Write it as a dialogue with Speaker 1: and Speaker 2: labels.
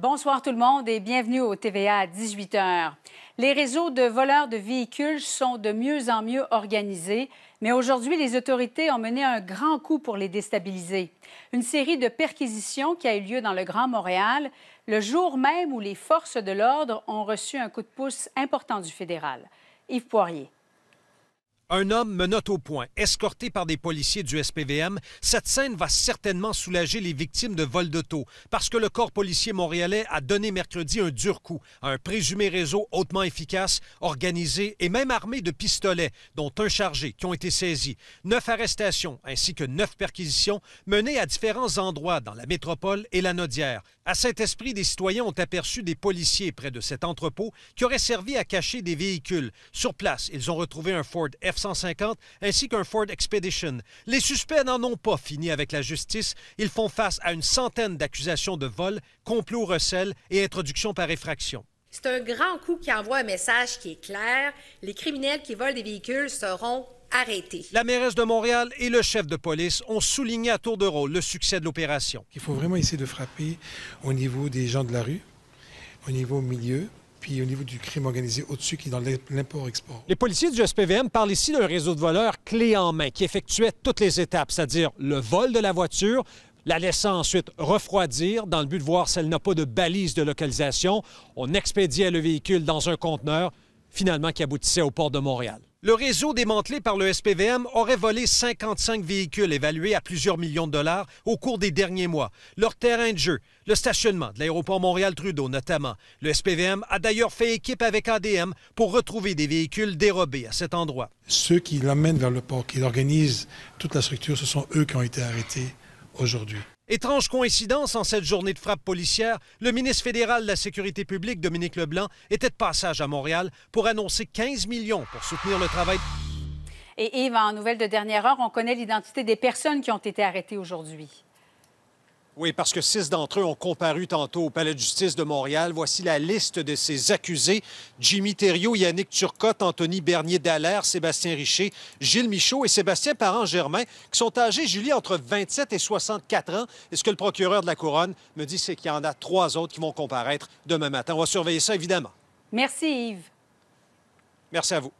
Speaker 1: Bonsoir tout le monde et bienvenue au TVA à 18h. Les réseaux de voleurs de véhicules sont de mieux en mieux organisés, mais aujourd'hui, les autorités ont mené un grand coup pour les déstabiliser. Une série de perquisitions qui a eu lieu dans le Grand Montréal, le jour même où les forces de l'ordre ont reçu un coup de pouce important du fédéral. Yves Poirier
Speaker 2: un homme menotte au point, escorté par des policiers du SPVM, cette scène va certainement soulager les victimes de vol d'auto, parce que le corps policier montréalais a donné mercredi un dur coup à un présumé réseau hautement efficace, organisé et même armé de pistolets, dont un chargé, qui ont été saisis. Neuf arrestations ainsi que neuf perquisitions menées à différents endroits dans la métropole et la Nodière, à Saint-Esprit, des citoyens ont aperçu des policiers près de cet entrepôt qui auraient servi à cacher des véhicules. Sur place, ils ont retrouvé un Ford F-150 ainsi qu'un Ford Expedition. Les suspects n'en ont pas fini avec la justice. Ils font face à une centaine d'accusations de vol, complot recel et introduction par effraction.
Speaker 1: C'est un grand coup qui envoie un message qui est clair. Les criminels qui volent des véhicules seront la
Speaker 2: mairesse de Montréal et le chef de police ont souligné à tour de rôle le succès de l'opération.
Speaker 3: Il faut vraiment essayer de frapper au niveau des gens de la rue, au niveau milieu, puis au niveau du crime organisé au-dessus qui est dans l'import-export.
Speaker 2: Les policiers du SPVM parlent ici d'un réseau de voleurs clé en main qui effectuait toutes les étapes, c'est-à-dire le vol de la voiture, la laissant ensuite refroidir dans le but de voir si elle n'a pas de balise de localisation. On expédiait le véhicule dans un conteneur finalement qui aboutissait au port de Montréal. Le réseau démantelé par le SPVM aurait volé 55 véhicules évalués à plusieurs millions de dollars au cours des derniers mois. Leur terrain de jeu, le stationnement de l'aéroport Montréal-Trudeau notamment. Le SPVM a d'ailleurs fait équipe avec ADM pour retrouver des véhicules dérobés à cet endroit.
Speaker 3: Ceux qui l'amènent vers le port, qui organisent toute la structure, ce sont eux qui ont été arrêtés aujourd'hui.
Speaker 2: Étrange coïncidence, en cette journée de frappe policière, le ministre fédéral de la Sécurité publique, Dominique Leblanc, était de passage à Montréal pour annoncer 15 millions pour soutenir le travail.
Speaker 1: Et Yves, en nouvelle de dernière heure, on connaît l'identité des personnes qui ont été arrêtées aujourd'hui.
Speaker 2: Oui, parce que six d'entre eux ont comparu tantôt au Palais de justice de Montréal. Voici la liste de ces accusés. Jimmy Thériault, Yannick Turcotte, Anthony Bernier-Dallaire, Sébastien Richer, Gilles Michaud et Sébastien Parent-Germain, qui sont âgés, Julie, entre 27 et 64 ans. Et ce que le procureur de la Couronne me dit, c'est qu'il y en a trois autres qui vont comparaître demain matin. On va surveiller ça, évidemment.
Speaker 1: Merci, Yves.
Speaker 2: Merci à vous.